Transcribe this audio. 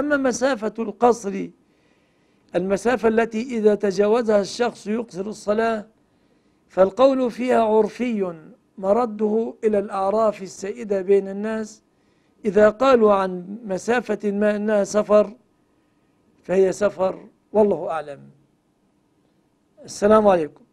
أما مسافة القصر المسافة التي إذا تجاوزها الشخص يقصر الصلاة فالقول فيها عرفي مرده إلى الأعراف السائدة بين الناس إذا قالوا عن مسافة ما أنها سفر فهي سفر والله أعلم السلام عليكم